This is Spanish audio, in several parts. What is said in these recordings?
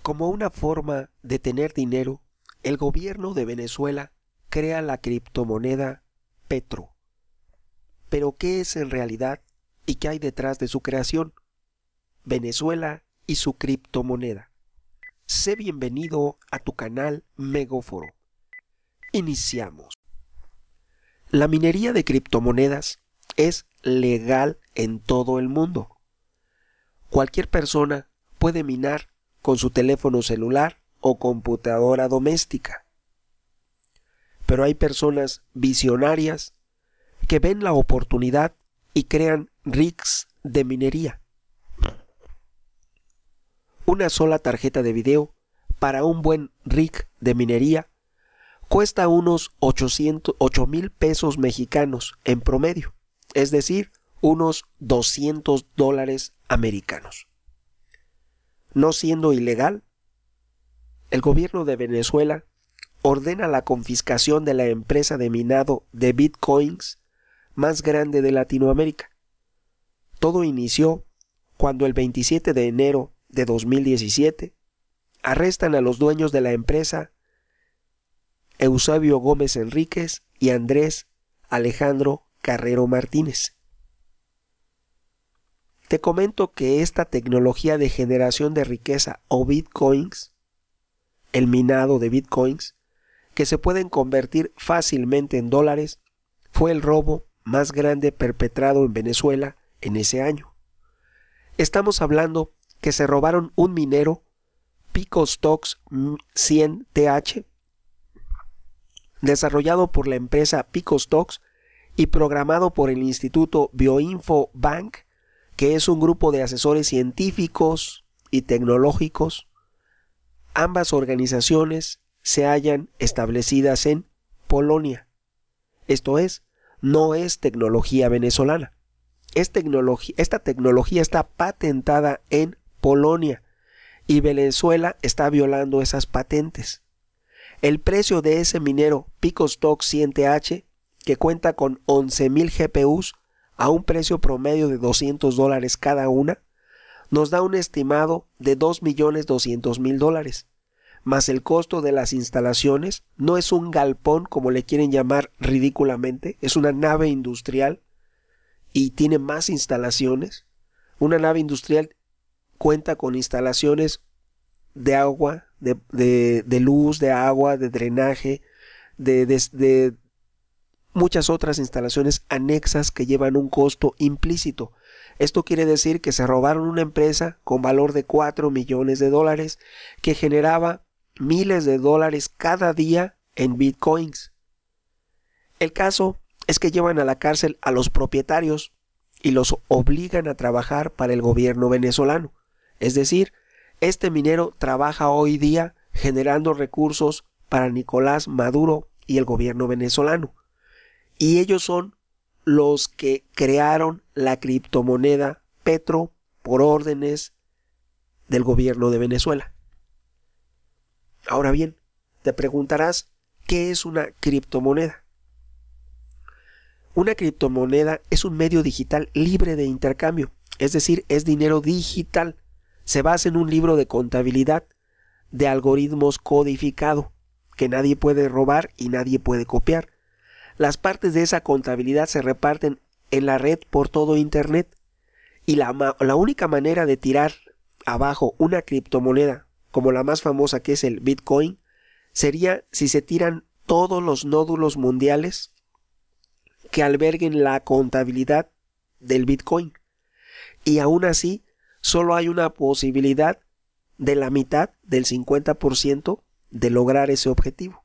Como una forma de tener dinero, el gobierno de Venezuela crea la criptomoneda Petro. Pero ¿qué es en realidad y qué hay detrás de su creación? Venezuela y su criptomoneda. Sé bienvenido a tu canal Megóforo. Iniciamos. La minería de criptomonedas es legal en todo el mundo. Cualquier persona puede minar con su teléfono celular o computadora doméstica. Pero hay personas visionarias que ven la oportunidad y crean rigs de minería. Una sola tarjeta de video para un buen rig de minería cuesta unos 8 mil pesos mexicanos en promedio, es decir, unos 200 dólares americanos no siendo ilegal, el gobierno de Venezuela ordena la confiscación de la empresa de minado de bitcoins más grande de Latinoamérica. Todo inició cuando el 27 de enero de 2017 arrestan a los dueños de la empresa Eusebio Gómez Enríquez y Andrés Alejandro Carrero Martínez. Te comento que esta tecnología de generación de riqueza o bitcoins, el minado de bitcoins, que se pueden convertir fácilmente en dólares, fue el robo más grande perpetrado en Venezuela en ese año. Estamos hablando que se robaron un minero Pico Stocks 100 mm, TH, desarrollado por la empresa Pico Stocks y programado por el Instituto Bioinfo Bank que es un grupo de asesores científicos y tecnológicos, ambas organizaciones se hayan establecidas en Polonia. Esto es, no es tecnología venezolana. Es esta tecnología está patentada en Polonia y Venezuela está violando esas patentes. El precio de ese minero PicoStock 100 h que cuenta con 11.000 GPUs, a un precio promedio de 200 dólares cada una, nos da un estimado de 2.200.000 dólares, más el costo de las instalaciones, no es un galpón como le quieren llamar ridículamente, es una nave industrial y tiene más instalaciones. Una nave industrial cuenta con instalaciones de agua, de, luz, de agua, de drenaje, de muchas otras instalaciones anexas que llevan un costo implícito. Esto quiere decir que se robaron una empresa con valor de 4 millones de dólares que generaba miles de dólares cada día en bitcoins. El caso es que llevan a la cárcel a los propietarios y los obligan a trabajar para el gobierno venezolano. Es decir, este minero trabaja hoy día generando recursos para Nicolás Maduro y el gobierno venezolano. Y ellos son los que crearon la criptomoneda Petro por órdenes del gobierno de Venezuela. Ahora bien, te preguntarás, ¿qué es una criptomoneda? Una criptomoneda es un medio digital libre de intercambio, es decir, es dinero digital. Se basa en un libro de contabilidad de algoritmos codificado, que nadie puede robar y nadie puede copiar. Las partes de esa contabilidad se reparten en la red por todo Internet. Y la, única manera de tirar abajo una criptomoneda, como la más famosa que es el Bitcoin, sería si se tiran todos los nódulos mundiales que alberguen la contabilidad del Bitcoin. Y aún así, solo hay una posibilidad de la mitad, del 50%, de lograr ese objetivo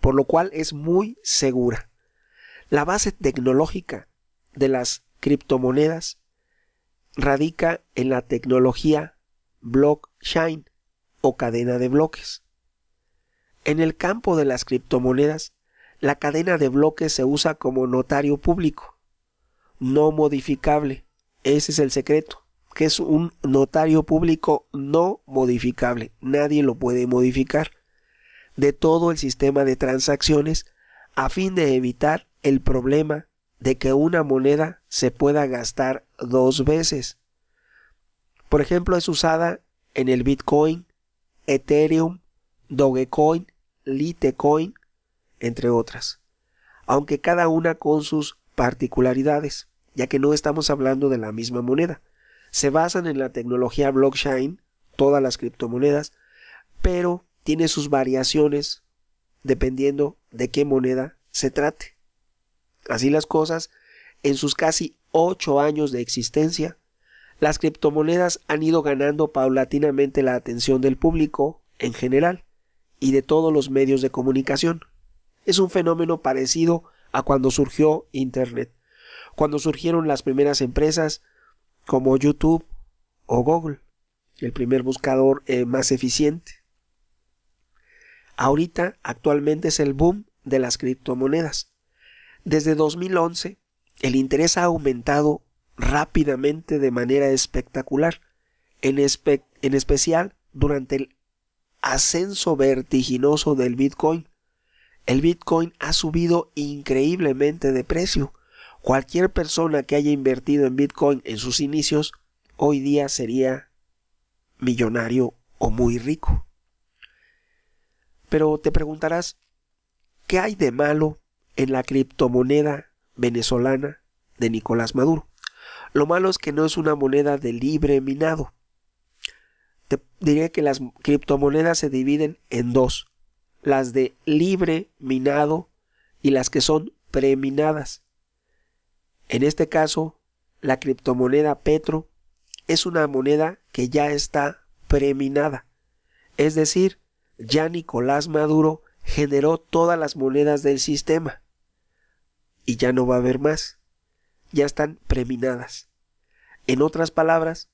por lo cual es muy segura. La base tecnológica de las criptomonedas radica en la tecnología blockchain o cadena de bloques. En el campo de las criptomonedas, la cadena de bloques se usa como notario público, no modificable. Ese es el secreto, que es un notario público no modificable. Nadie lo puede modificar de todo el sistema de transacciones a fin de evitar el problema de que una moneda se pueda gastar dos veces. Por ejemplo, es usada en el Bitcoin, Ethereum, Dogecoin, Litecoin, entre otras, aunque cada una con sus particularidades, ya que no estamos hablando de la misma moneda. Se basan en la tecnología blockchain, todas las criptomonedas, pero tiene sus variaciones dependiendo de qué moneda se trate. Así las cosas, en sus casi 8 años de existencia, las criptomonedas han ido ganando paulatinamente la atención del público en general y de todos los medios de comunicación. Es un fenómeno parecido a cuando surgió Internet, cuando surgieron las primeras empresas como YouTube o Google, el primer buscador eh, más eficiente. Ahorita, actualmente es el boom de las criptomonedas. Desde 2011, el interés ha aumentado rápidamente de manera espectacular, en, en especial durante el ascenso vertiginoso del Bitcoin. El Bitcoin ha subido increíblemente de precio. Cualquier persona que haya invertido en Bitcoin en sus inicios, hoy día sería millonario o muy rico. Pero te preguntarás, ¿qué hay de malo en la criptomoneda venezolana de Nicolás Maduro? Lo malo es que no es una moneda de libre minado. Te diré que las criptomonedas se dividen en dos, las de libre minado y las que son preminadas. En este caso, la criptomoneda Petro es una moneda que ya está preminada, es decir, ya Nicolás Maduro generó todas las monedas del sistema. Y ya no va a haber más. Ya están preminadas. En otras palabras,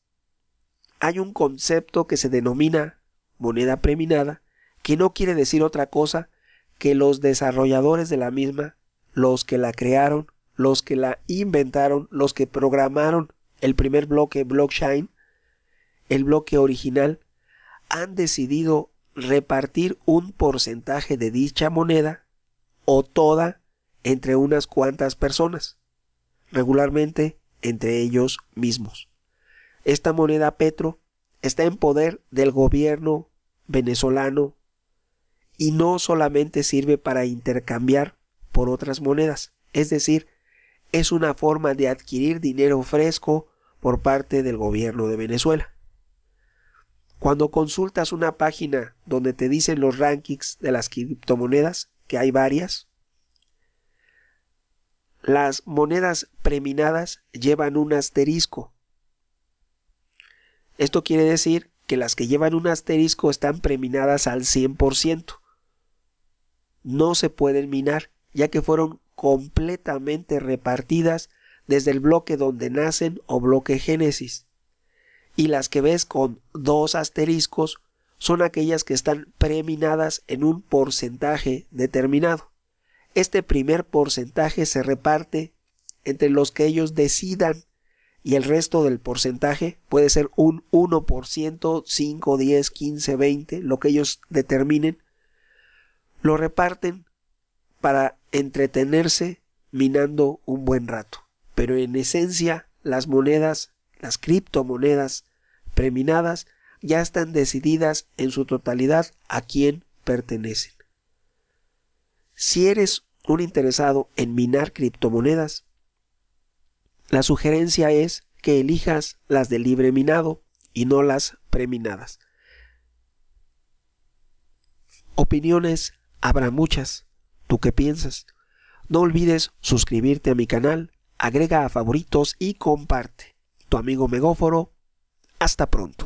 hay un concepto que se denomina moneda preminada, que no quiere decir otra cosa que los desarrolladores de la misma, los que la crearon, los que la inventaron, los que programaron el primer bloque blockchain, el bloque original, han decidido repartir un porcentaje de dicha moneda o toda entre unas cuantas personas, regularmente entre ellos mismos. Esta moneda Petro está en poder del gobierno venezolano y no solamente sirve para intercambiar por otras monedas, es decir, es una forma de adquirir dinero fresco por parte del gobierno de Venezuela. Cuando consultas una página donde te dicen los rankings de las criptomonedas, que hay varias, las monedas preminadas llevan un asterisco. Esto quiere decir que las que llevan un asterisco están preminadas al 100%. No se pueden minar, ya que fueron completamente repartidas desde el bloque donde nacen o bloque génesis y las que ves con dos asteriscos son aquellas que están preminadas en un porcentaje determinado. Este primer porcentaje se reparte entre los que ellos decidan y el resto del porcentaje puede ser un 1%, 5, 10, 15, 20, lo que ellos determinen, lo reparten para entretenerse minando un buen rato. Pero en esencia, las monedas, las criptomonedas preminadas ya están decididas en su totalidad a quién pertenecen. Si eres un interesado en minar criptomonedas, la sugerencia es que elijas las de libre minado y no las preminadas. Opiniones habrá muchas. ¿Tú qué piensas? No olvides suscribirte a mi canal, agrega a favoritos y comparte. Tu amigo Megóforo hasta pronto.